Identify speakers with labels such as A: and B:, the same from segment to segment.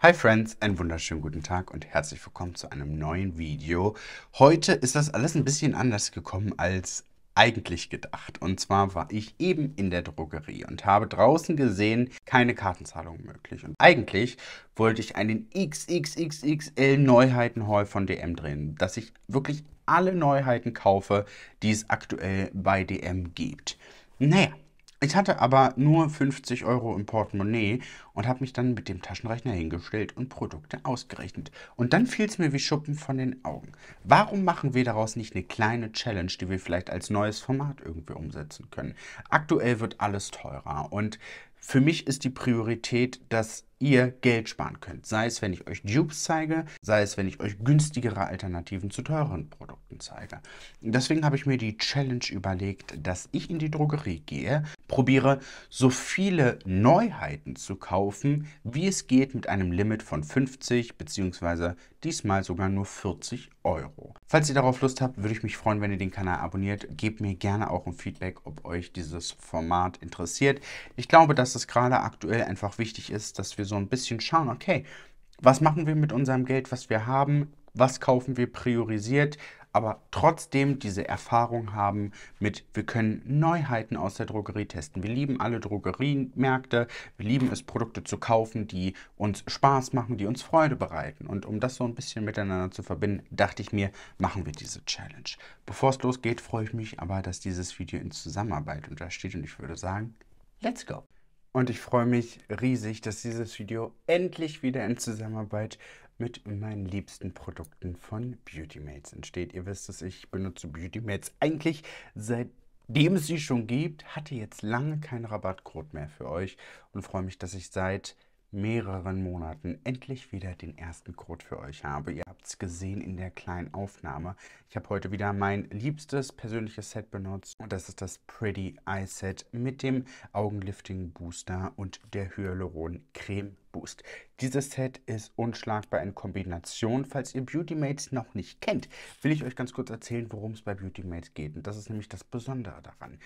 A: Hi Friends, einen wunderschönen guten Tag und herzlich willkommen zu einem neuen Video. Heute ist das alles ein bisschen anders gekommen als eigentlich gedacht. Und zwar war ich eben in der Drogerie und habe draußen gesehen, keine Kartenzahlung möglich. Und eigentlich wollte ich einen XXXXL Neuheitenhaul von DM drehen, dass ich wirklich alle Neuheiten kaufe, die es aktuell bei DM gibt. Naja, ich hatte aber nur 50 Euro im Portemonnaie und habe mich dann mit dem Taschenrechner hingestellt und Produkte ausgerechnet. Und dann fiel es mir wie Schuppen von den Augen. Warum machen wir daraus nicht eine kleine Challenge, die wir vielleicht als neues Format irgendwie umsetzen können? Aktuell wird alles teurer und für mich ist die Priorität, dass ihr Geld sparen könnt. Sei es, wenn ich euch Dupes zeige, sei es, wenn ich euch günstigere Alternativen zu teuren Produkten zeige. Deswegen habe ich mir die Challenge überlegt, dass ich in die Drogerie gehe, probiere, so viele Neuheiten zu kaufen, wie es geht, mit einem Limit von 50 bzw diesmal sogar nur 40 Euro. Falls ihr darauf Lust habt, würde ich mich freuen, wenn ihr den Kanal abonniert. Gebt mir gerne auch ein Feedback, ob euch dieses Format interessiert. Ich glaube, dass es gerade aktuell einfach wichtig ist, dass wir so ein bisschen schauen, okay, was machen wir mit unserem Geld, was wir haben? Was kaufen wir priorisiert? aber trotzdem diese Erfahrung haben mit, wir können Neuheiten aus der Drogerie testen. Wir lieben alle Drogeriemärkte, wir lieben es, Produkte zu kaufen, die uns Spaß machen, die uns Freude bereiten. Und um das so ein bisschen miteinander zu verbinden, dachte ich mir, machen wir diese Challenge. Bevor es losgeht, freue ich mich aber, dass dieses Video in Zusammenarbeit untersteht und ich würde sagen, let's go! Und ich freue mich riesig, dass dieses Video endlich wieder in Zusammenarbeit mit meinen liebsten Produkten von Beautymates entsteht. Ihr wisst es, ich benutze Beautymates eigentlich seit dem es sie schon gibt, hatte jetzt lange keinen Rabattcode mehr für euch und freue mich, dass ich seit mehreren Monaten endlich wieder den ersten Code für euch habe. Ihr habt es gesehen in der kleinen Aufnahme. Ich habe heute wieder mein liebstes persönliches Set benutzt und das ist das Pretty Eye Set mit dem Augenlifting Booster und der Hyaluron Creme Boost. Dieses Set ist unschlagbar in Kombination. Falls ihr Beauty Mates noch nicht kennt, will ich euch ganz kurz erzählen, worum es bei Beauty Mates geht. Und das ist nämlich das Besondere daran.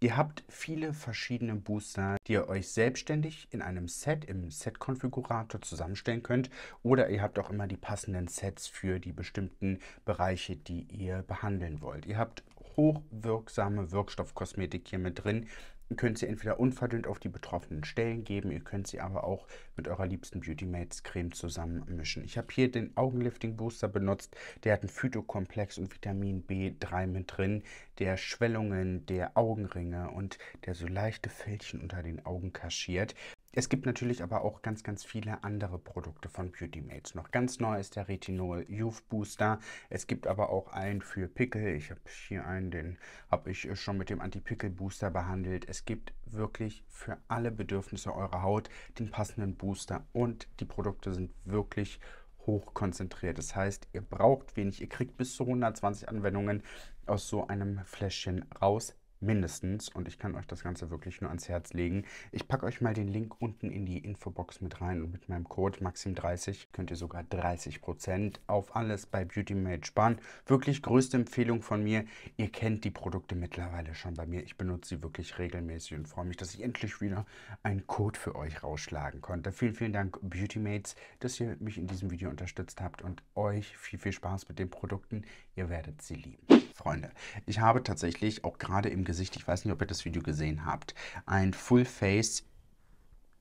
A: Ihr habt viele verschiedene Booster, die ihr euch selbstständig in einem Set, im Set-Konfigurator zusammenstellen könnt. Oder ihr habt auch immer die passenden Sets für die bestimmten Bereiche, die ihr behandeln wollt. Ihr habt hochwirksame Wirkstoffkosmetik hier mit drin, Ihr könnt sie entweder unverdünnt auf die betroffenen Stellen geben, ihr könnt sie aber auch mit eurer liebsten Beauty Mates Creme zusammenmischen. Ich habe hier den Augenlifting Booster benutzt, der hat einen Phytokomplex und Vitamin B3 mit drin, der Schwellungen der Augenringe und der so leichte Fältchen unter den Augen kaschiert. Es gibt natürlich aber auch ganz, ganz viele andere Produkte von Beauty Mates. Noch ganz neu ist der Retinol Youth Booster. Es gibt aber auch einen für Pickel. Ich habe hier einen, den habe ich schon mit dem Anti-Pickel Booster behandelt. Es gibt wirklich für alle Bedürfnisse eurer Haut den passenden Booster und die Produkte sind wirklich hochkonzentriert. Das heißt, ihr braucht wenig, ihr kriegt bis zu 120 Anwendungen aus so einem Fläschchen raus mindestens. Und ich kann euch das Ganze wirklich nur ans Herz legen. Ich packe euch mal den Link unten in die Infobox mit rein und mit meinem Code Maxim30 könnt ihr sogar 30% auf alles bei Beauty BeautyMate sparen. Wirklich größte Empfehlung von mir. Ihr kennt die Produkte mittlerweile schon bei mir. Ich benutze sie wirklich regelmäßig und freue mich, dass ich endlich wieder einen Code für euch rausschlagen konnte. Vielen, vielen Dank Beauty BeautyMates, dass ihr mich in diesem Video unterstützt habt und euch viel, viel Spaß mit den Produkten. Ihr werdet sie lieben. Freunde, ich habe tatsächlich auch gerade im Gesicht, ich weiß nicht, ob ihr das Video gesehen habt, ein Full Face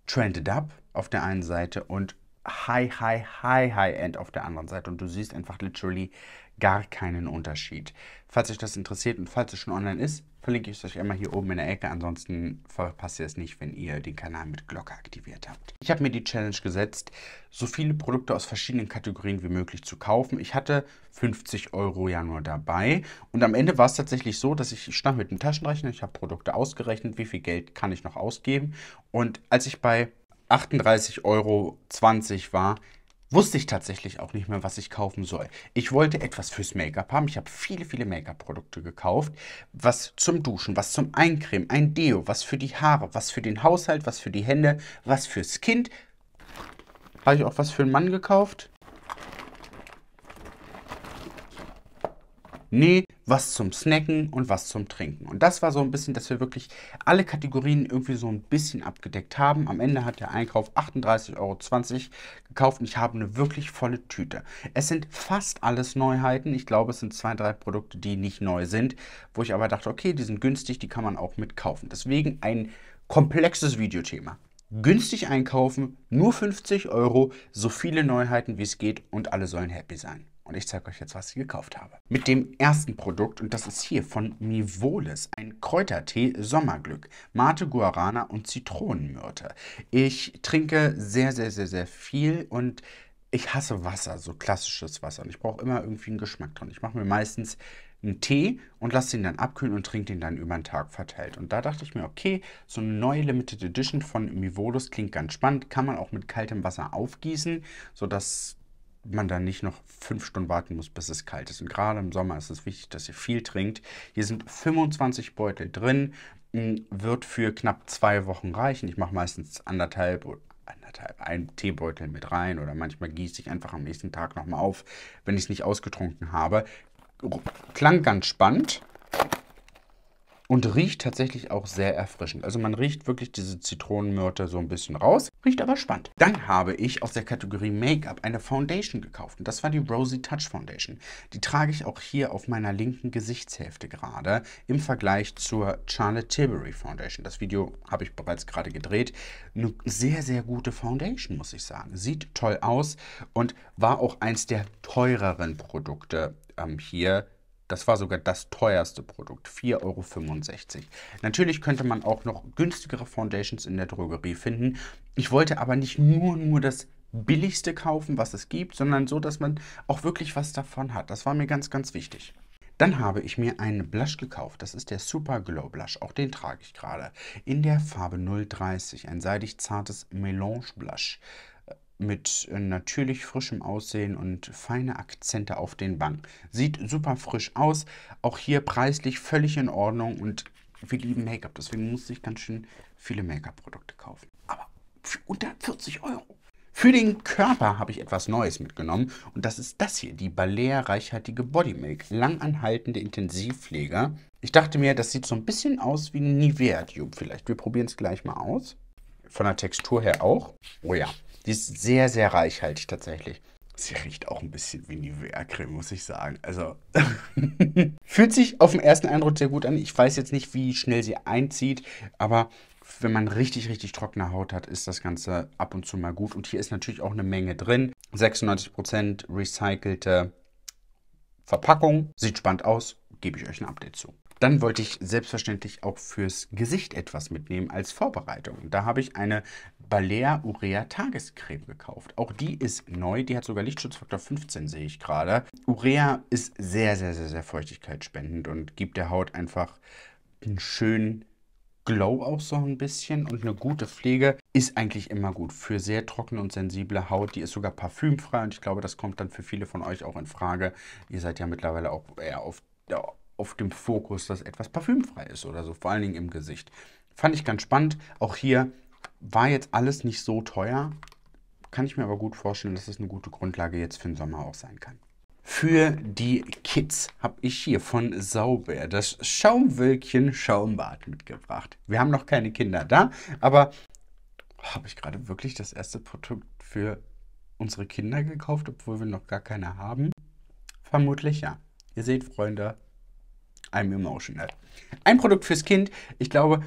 A: Trended Up auf der einen Seite und High, High, High, High End auf der anderen Seite. Und du siehst einfach literally gar keinen Unterschied. Falls euch das interessiert und falls es schon online ist, verlinke ich es euch einmal hier oben in der Ecke. Ansonsten verpasst ihr es nicht, wenn ihr den Kanal mit Glocke aktiviert habt. Ich habe mir die Challenge gesetzt, so viele Produkte aus verschiedenen Kategorien wie möglich zu kaufen. Ich hatte 50 Euro ja nur dabei. Und am Ende war es tatsächlich so, dass ich, ich stand mit dem Taschenrechner, ich habe Produkte ausgerechnet, wie viel Geld kann ich noch ausgeben. Und als ich bei 38,20 Euro war, wusste ich tatsächlich auch nicht mehr, was ich kaufen soll. Ich wollte etwas fürs Make-up haben. Ich habe viele, viele Make-up-Produkte gekauft. Was zum Duschen, was zum Eincremen, ein Deo, was für die Haare, was für den Haushalt, was für die Hände, was fürs Kind. Habe ich auch was für einen Mann gekauft? Nee, was zum Snacken und was zum Trinken. Und das war so ein bisschen, dass wir wirklich alle Kategorien irgendwie so ein bisschen abgedeckt haben. Am Ende hat der Einkauf 38,20 Euro gekauft und ich habe eine wirklich volle Tüte. Es sind fast alles Neuheiten. Ich glaube, es sind zwei, drei Produkte, die nicht neu sind, wo ich aber dachte, okay, die sind günstig, die kann man auch mitkaufen. Deswegen ein komplexes Videothema günstig einkaufen, nur 50 Euro, so viele Neuheiten wie es geht und alle sollen happy sein. Und ich zeige euch jetzt, was ich gekauft habe. Mit dem ersten Produkt, und das ist hier von Mivoles, ein Kräutertee Sommerglück, Mate Guarana und Zitronenmyrte. Ich trinke sehr, sehr, sehr, sehr viel und ich hasse Wasser, so klassisches Wasser. Und ich brauche immer irgendwie einen Geschmack dran. Ich mache mir meistens einen Tee und lasse ihn dann abkühlen und trinke den dann über den Tag verteilt. Und da dachte ich mir, okay, so eine neue Limited Edition von Mivolus klingt ganz spannend. Kann man auch mit kaltem Wasser aufgießen, sodass man dann nicht noch fünf Stunden warten muss, bis es kalt ist. Und gerade im Sommer ist es wichtig, dass ihr viel trinkt. Hier sind 25 Beutel drin, hm, wird für knapp zwei Wochen reichen. Ich mache meistens anderthalb oder anderthalb, einen Teebeutel mit rein oder manchmal gieße ich einfach am nächsten Tag nochmal auf, wenn ich es nicht ausgetrunken habe. Klang ganz spannend. Und riecht tatsächlich auch sehr erfrischend. Also man riecht wirklich diese Zitronenmürte so ein bisschen raus. Riecht aber spannend. Dann habe ich aus der Kategorie Make-up eine Foundation gekauft. Und das war die Rosy Touch Foundation. Die trage ich auch hier auf meiner linken Gesichtshälfte gerade im Vergleich zur Charlotte Tilbury Foundation. Das Video habe ich bereits gerade gedreht. Eine sehr, sehr gute Foundation, muss ich sagen. Sieht toll aus und war auch eins der teureren Produkte ähm, hier das war sogar das teuerste Produkt, 4,65 Euro. Natürlich könnte man auch noch günstigere Foundations in der Drogerie finden. Ich wollte aber nicht nur, nur das billigste kaufen, was es gibt, sondern so, dass man auch wirklich was davon hat. Das war mir ganz, ganz wichtig. Dann habe ich mir einen Blush gekauft. Das ist der Super Glow Blush. Auch den trage ich gerade. In der Farbe 030. Ein seidig zartes Melange Blush mit äh, natürlich frischem Aussehen und feine Akzente auf den Wangen. Sieht super frisch aus. Auch hier preislich völlig in Ordnung und wir lieben Make-up. Deswegen musste ich ganz schön viele Make-up-Produkte kaufen. Aber für unter 40 Euro. Für den Körper habe ich etwas Neues mitgenommen und das ist das hier, die Balea reichhaltige Body Milk, langanhaltende Intensivpfleger. Ich dachte mir, das sieht so ein bisschen aus wie ein Nivea Tube vielleicht. Wir probieren es gleich mal aus. Von der Textur her auch. Oh ja, die ist sehr, sehr reichhaltig tatsächlich. Sie riecht auch ein bisschen wie Nivea-Creme, muss ich sagen. Also. Fühlt sich auf den ersten Eindruck sehr gut an. Ich weiß jetzt nicht, wie schnell sie einzieht, aber wenn man richtig, richtig trockene Haut hat, ist das Ganze ab und zu mal gut. Und hier ist natürlich auch eine Menge drin. 96% recycelte Verpackung. Sieht spannend aus. Gebe ich euch ein Update zu. Dann wollte ich selbstverständlich auch fürs Gesicht etwas mitnehmen als Vorbereitung. Da habe ich eine Balea Urea Tagescreme gekauft. Auch die ist neu, die hat sogar Lichtschutzfaktor 15, sehe ich gerade. Urea ist sehr, sehr, sehr, sehr feuchtigkeitsspendend und gibt der Haut einfach einen schönen Glow auch so ein bisschen und eine gute Pflege ist eigentlich immer gut für sehr trockene und sensible Haut. Die ist sogar parfümfrei und ich glaube, das kommt dann für viele von euch auch in Frage. Ihr seid ja mittlerweile auch eher auf auf dem Fokus, dass etwas parfümfrei ist oder so, vor allen Dingen im Gesicht. Fand ich ganz spannend. Auch hier war jetzt alles nicht so teuer. Kann ich mir aber gut vorstellen, dass das eine gute Grundlage jetzt für den Sommer auch sein kann. Für die Kids habe ich hier von Sauber das Schaumwölkchen Schaumbad mitgebracht. Wir haben noch keine Kinder da, aber habe ich gerade wirklich das erste Produkt für unsere Kinder gekauft, obwohl wir noch gar keine haben? Vermutlich ja. Ihr seht, Freunde, I'm emotional. Ein Produkt fürs Kind. Ich glaube,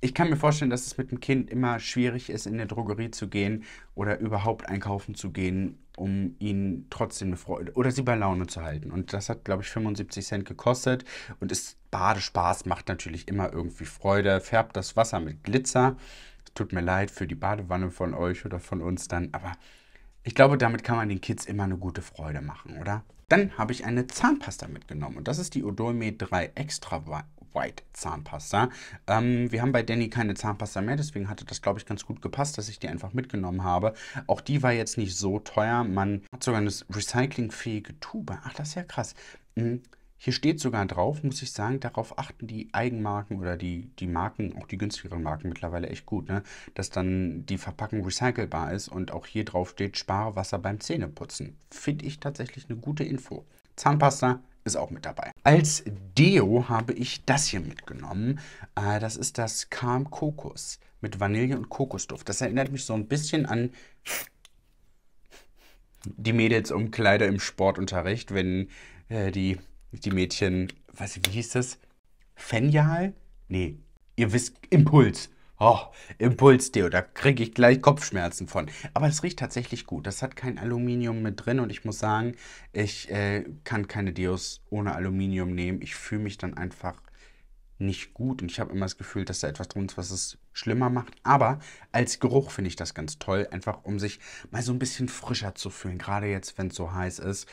A: ich kann mir vorstellen, dass es mit dem Kind immer schwierig ist, in eine Drogerie zu gehen oder überhaupt einkaufen zu gehen, um ihnen trotzdem eine Freude oder sie bei Laune zu halten. Und das hat, glaube ich, 75 Cent gekostet. Und ist Badespaß macht natürlich immer irgendwie Freude, färbt das Wasser mit Glitzer. tut mir leid für die Badewanne von euch oder von uns dann, aber ich glaube, damit kann man den Kids immer eine gute Freude machen, oder? Dann habe ich eine Zahnpasta mitgenommen und das ist die Odolme 3 Extra White Zahnpasta. Ähm, wir haben bei Danny keine Zahnpasta mehr, deswegen hatte das, glaube ich, ganz gut gepasst, dass ich die einfach mitgenommen habe. Auch die war jetzt nicht so teuer. Man hat sogar eine recyclingfähige Tube. Ach, das ist ja krass. Mhm. Hier steht sogar drauf, muss ich sagen, darauf achten die Eigenmarken oder die, die Marken, auch die günstigeren Marken mittlerweile echt gut, ne? dass dann die Verpackung recycelbar ist und auch hier drauf steht, spare Wasser beim Zähneputzen. Finde ich tatsächlich eine gute Info. Zahnpasta ist auch mit dabei. Als Deo habe ich das hier mitgenommen. Äh, das ist das Calm Kokos mit Vanille und Kokosduft. Das erinnert mich so ein bisschen an die Mädels um Kleider im Sportunterricht, wenn äh, die die Mädchen, weiß ich, wie hieß das? Fenial? Nee, ihr wisst, Impuls. Oh, Impulsdeo, da kriege ich gleich Kopfschmerzen von. Aber es riecht tatsächlich gut. Das hat kein Aluminium mit drin und ich muss sagen, ich äh, kann keine Deos ohne Aluminium nehmen. Ich fühle mich dann einfach nicht gut und ich habe immer das Gefühl, dass da etwas drin ist, was es schlimmer macht. Aber als Geruch finde ich das ganz toll, einfach um sich mal so ein bisschen frischer zu fühlen, gerade jetzt, wenn es so heiß ist.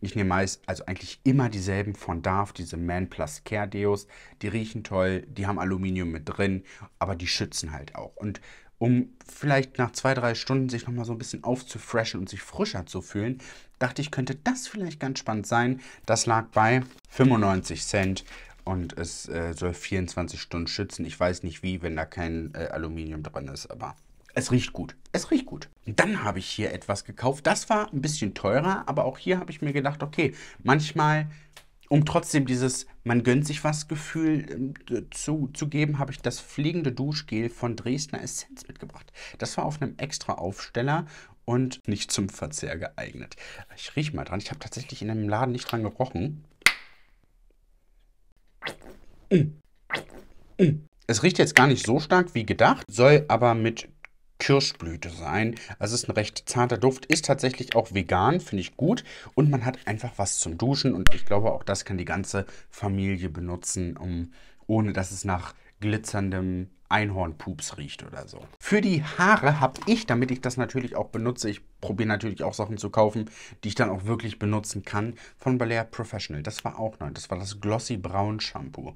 A: Ich nehme meist, also eigentlich immer dieselben von Darf, diese Man Plus Care Deos. Die riechen toll, die haben Aluminium mit drin, aber die schützen halt auch. Und um vielleicht nach zwei, drei Stunden sich nochmal so ein bisschen aufzufreshen und sich frischer zu fühlen, dachte ich, könnte das vielleicht ganz spannend sein. Das lag bei 95 Cent und es äh, soll 24 Stunden schützen. Ich weiß nicht wie, wenn da kein äh, Aluminium drin ist, aber es riecht gut. Es riecht gut. dann habe ich hier etwas gekauft. Das war ein bisschen teurer, aber auch hier habe ich mir gedacht, okay, manchmal, um trotzdem dieses man gönnt sich was Gefühl ähm, zu, zu geben, habe ich das fliegende Duschgel von Dresdner Essenz mitgebracht. Das war auf einem extra Aufsteller und nicht zum Verzehr geeignet. Ich rieche mal dran. Ich habe tatsächlich in einem Laden nicht dran gerochen. Mm. Mm. Es riecht jetzt gar nicht so stark wie gedacht, soll aber mit Kirschblüte sein. Also es ist ein recht zarter Duft, ist tatsächlich auch vegan, finde ich gut. Und man hat einfach was zum Duschen und ich glaube, auch das kann die ganze Familie benutzen, um, ohne dass es nach glitzerndem Einhornpups riecht oder so. Für die Haare habe ich, damit ich das natürlich auch benutze, ich probiere natürlich auch Sachen zu kaufen, die ich dann auch wirklich benutzen kann, von Balea Professional. Das war auch neu. Das war das Glossy Braun Shampoo.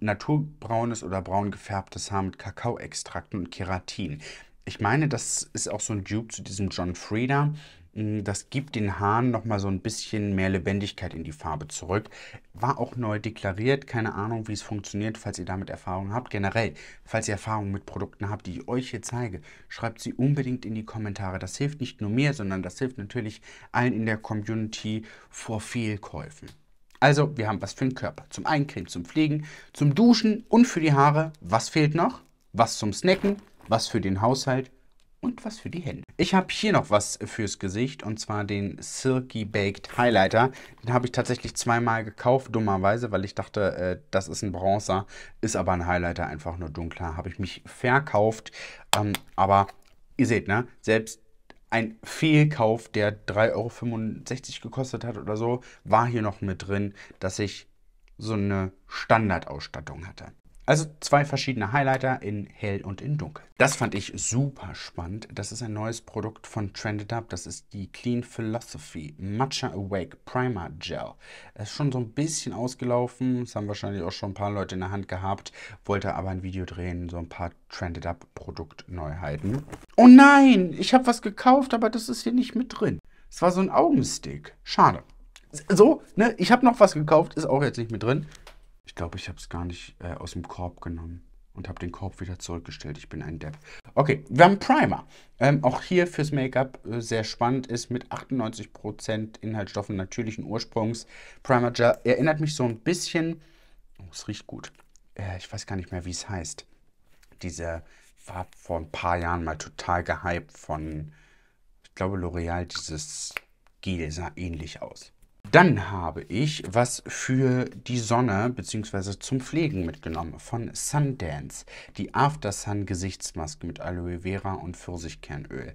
A: Naturbraunes oder braun gefärbtes Haar mit Kakaoextrakten und Keratin ich meine, das ist auch so ein Dupe zu diesem John Frieda. Mm, das gibt den Haaren nochmal so ein bisschen mehr Lebendigkeit in die Farbe zurück. War auch neu deklariert, keine Ahnung, wie es funktioniert, falls ihr damit Erfahrung habt. Generell, falls ihr Erfahrungen mit Produkten habt, die ich euch hier zeige, schreibt sie unbedingt in die Kommentare. Das hilft nicht nur mir, sondern das hilft natürlich allen in der Community vor Fehlkäufen. Also, wir haben was für den Körper. Zum Eincremen, zum Pflegen, zum Duschen und für die Haare. Was fehlt noch? Was zum Snacken? was für den Haushalt und was für die Hände. Ich habe hier noch was fürs Gesicht und zwar den Silky Baked Highlighter. Den habe ich tatsächlich zweimal gekauft, dummerweise, weil ich dachte, äh, das ist ein Bronzer, ist aber ein Highlighter, einfach nur dunkler. Habe ich mich verkauft, ähm, aber ihr seht, ne, selbst ein Fehlkauf, der 3,65 Euro gekostet hat oder so, war hier noch mit drin, dass ich so eine Standardausstattung hatte. Also zwei verschiedene Highlighter in hell und in dunkel. Das fand ich super spannend. Das ist ein neues Produkt von Trended Up. Das ist die Clean Philosophy Matcha Awake Primer Gel. Es ist schon so ein bisschen ausgelaufen. Das haben wahrscheinlich auch schon ein paar Leute in der Hand gehabt. Wollte aber ein Video drehen, so ein paar Trended Up Produktneuheiten. Oh nein, ich habe was gekauft, aber das ist hier nicht mit drin. Es war so ein Augenstick. Schade. So, ne, ich habe noch was gekauft, ist auch jetzt nicht mit drin. Ich glaube, ich habe es gar nicht äh, aus dem Korb genommen und habe den Korb wieder zurückgestellt. Ich bin ein Depp. Okay, wir haben Primer. Ähm, auch hier fürs Make-up äh, sehr spannend ist mit 98% Inhaltsstoffen natürlichen Ursprungs. Primer Gel erinnert mich so ein bisschen. Oh, es riecht gut. Äh, ich weiß gar nicht mehr, wie es heißt. Dieser war vor ein paar Jahren mal total gehypt von, ich glaube, L'Oreal. Dieses Gel sah ähnlich aus. Dann habe ich was für die Sonne bzw. zum Pflegen mitgenommen von Sundance. Die After Sun Gesichtsmaske mit Aloe Vera und Pfirsichkernöl.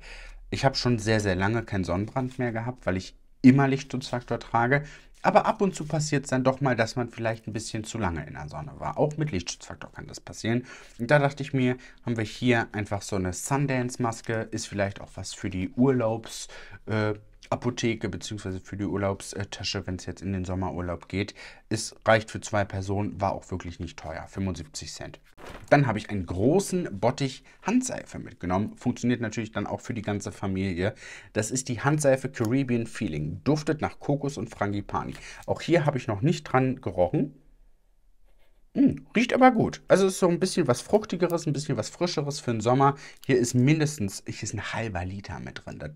A: Ich habe schon sehr, sehr lange keinen Sonnenbrand mehr gehabt, weil ich immer Lichtschutzfaktor trage. Aber ab und zu passiert es dann doch mal, dass man vielleicht ein bisschen zu lange in der Sonne war. Auch mit Lichtschutzfaktor kann das passieren. Und da dachte ich mir, haben wir hier einfach so eine Sundance-Maske, ist vielleicht auch was für die Urlaubs- äh, Apotheke bzw. für die Urlaubstasche, wenn es jetzt in den Sommerurlaub geht. Es reicht für zwei Personen, war auch wirklich nicht teuer, 75 Cent. Dann habe ich einen großen Bottich Handseife mitgenommen. Funktioniert natürlich dann auch für die ganze Familie. Das ist die Handseife Caribbean Feeling. Duftet nach Kokos und Frangipani. Auch hier habe ich noch nicht dran gerochen. Hm, riecht aber gut. Also ist so ein bisschen was Fruchtigeres, ein bisschen was Frischeres für den Sommer. Hier ist mindestens, hier ist ein halber Liter mit drin. Das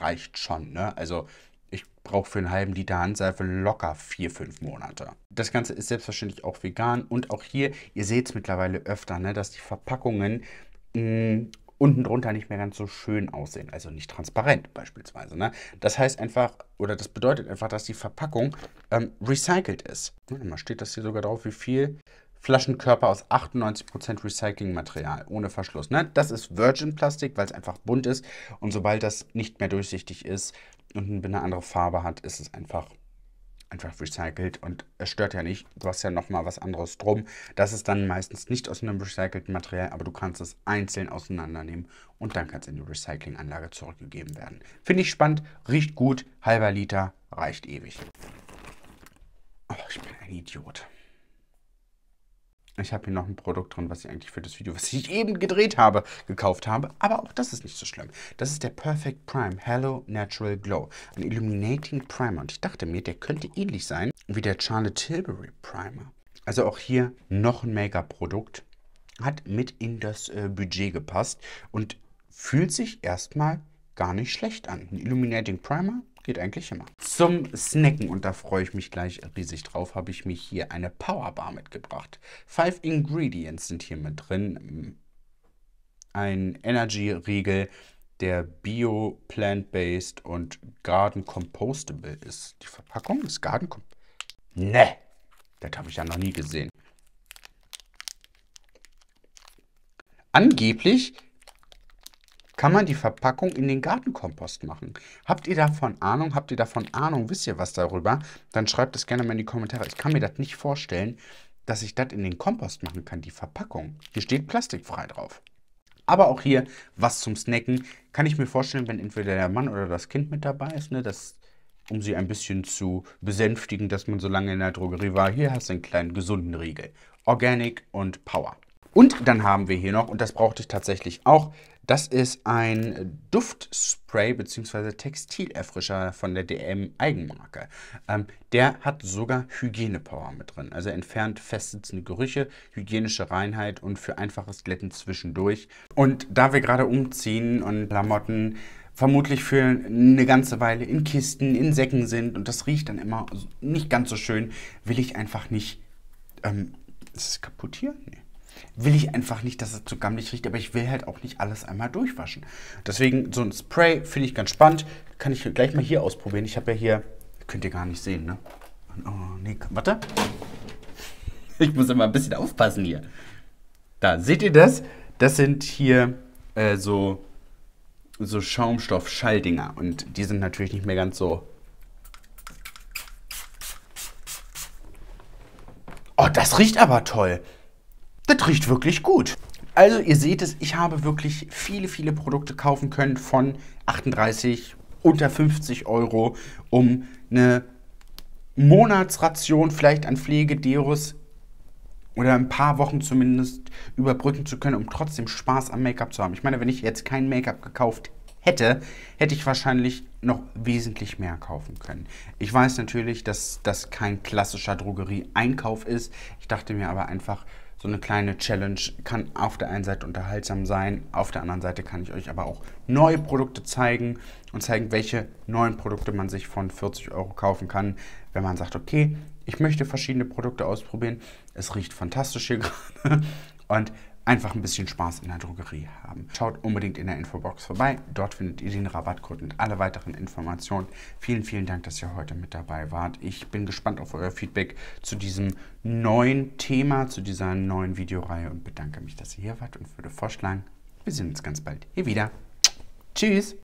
A: reicht schon. Ne? Also ich brauche für einen halben Liter Handseife locker vier, fünf Monate. Das Ganze ist selbstverständlich auch vegan und auch hier, ihr seht es mittlerweile öfter, ne, dass die Verpackungen mh, mm, unten drunter nicht mehr ganz so schön aussehen, also nicht transparent beispielsweise. Ne? Das heißt einfach, oder das bedeutet einfach, dass die Verpackung ähm, recycelt ist. Warte mal, steht das hier sogar drauf, wie viel? Flaschenkörper aus 98% Recyclingmaterial ohne Verschluss. Ne? Das ist Virgin Plastik, weil es einfach bunt ist. Und sobald das nicht mehr durchsichtig ist und eine andere Farbe hat, ist es einfach, einfach recycelt. Und es stört ja nicht. Du hast ja nochmal was anderes drum. Das ist dann meistens nicht aus einem recycelten Material, aber du kannst es einzeln auseinandernehmen und dann kann es in die Recyclinganlage zurückgegeben werden. Finde ich spannend, riecht gut, halber Liter reicht ewig. Oh, ich bin ein Idiot. Ich habe hier noch ein Produkt drin, was ich eigentlich für das Video, was ich eben gedreht habe, gekauft habe. Aber auch das ist nicht so schlimm. Das ist der Perfect Prime Hello Natural Glow. Ein Illuminating Primer. Und ich dachte mir, der könnte ähnlich sein wie der Charlotte Tilbury Primer. Also auch hier noch ein Make-up-Produkt. Hat mit in das äh, Budget gepasst und fühlt sich erstmal gar nicht schlecht an. Ein Illuminating Primer, Geht eigentlich immer. Zum Snacken, und da freue ich mich gleich riesig drauf, habe ich mir hier eine Powerbar mitgebracht. Five Ingredients sind hier mit drin. Ein Energy-Riegel, der Bio, Plant-Based und Garden Compostable ist. Die Verpackung ist Garden Compostable. Ne, das habe ich ja noch nie gesehen. Angeblich kann man die Verpackung in den Gartenkompost machen. Habt ihr davon Ahnung? Habt ihr davon Ahnung? Wisst ihr was darüber? Dann schreibt es gerne mal in die Kommentare. Ich kann mir das nicht vorstellen, dass ich das in den Kompost machen kann, die Verpackung. Hier steht plastikfrei drauf. Aber auch hier was zum Snacken. Kann ich mir vorstellen, wenn entweder der Mann oder das Kind mit dabei ist, ne, das, um sie ein bisschen zu besänftigen, dass man so lange in der Drogerie war. Hier hast du einen kleinen gesunden Riegel. Organic und Power. Und dann haben wir hier noch, und das brauchte ich tatsächlich auch, das ist ein Duftspray bzw. Textilerfrischer von der DM Eigenmarke. Ähm, der hat sogar Hygienepower mit drin. Also entfernt festsitzende Gerüche, hygienische Reinheit und für einfaches Glätten zwischendurch. Und da wir gerade umziehen und Klamotten vermutlich für eine ganze Weile in Kisten, in Säcken sind und das riecht dann immer nicht ganz so schön, will ich einfach nicht. Ähm, ist es kaputt hier? Nee will ich einfach nicht, dass es zu gammelig riecht, aber ich will halt auch nicht alles einmal durchwaschen. Deswegen so ein Spray finde ich ganz spannend. Kann ich gleich mal hier ausprobieren. Ich habe ja hier, könnt ihr gar nicht sehen, ne? Oh, nee, warte. Ich muss immer ein bisschen aufpassen hier. Da, seht ihr das? Das sind hier äh, so, so Schaumstoff-Schalldinger. Und die sind natürlich nicht mehr ganz so Oh, das riecht aber toll riecht wirklich gut. Also ihr seht es, ich habe wirklich viele, viele Produkte kaufen können von 38 unter 50 Euro, um eine Monatsration vielleicht an Pflege, Derus oder ein paar Wochen zumindest überbrücken zu können, um trotzdem Spaß am Make-up zu haben. Ich meine, wenn ich jetzt kein Make-up gekauft hätte, hätte ich wahrscheinlich noch wesentlich mehr kaufen können. Ich weiß natürlich, dass das kein klassischer Drogerie-Einkauf ist. Ich dachte mir aber einfach, so eine kleine Challenge kann auf der einen Seite unterhaltsam sein, auf der anderen Seite kann ich euch aber auch neue Produkte zeigen und zeigen, welche neuen Produkte man sich von 40 Euro kaufen kann, wenn man sagt, okay, ich möchte verschiedene Produkte ausprobieren. Es riecht fantastisch hier gerade. Und einfach ein bisschen Spaß in der Drogerie haben. Schaut unbedingt in der Infobox vorbei. Dort findet ihr den Rabattcode und alle weiteren Informationen. Vielen, vielen Dank, dass ihr heute mit dabei wart. Ich bin gespannt auf euer Feedback zu diesem neuen Thema, zu dieser neuen Videoreihe und bedanke mich, dass ihr hier wart und würde vorschlagen, wir sehen uns ganz bald hier wieder. Tschüss!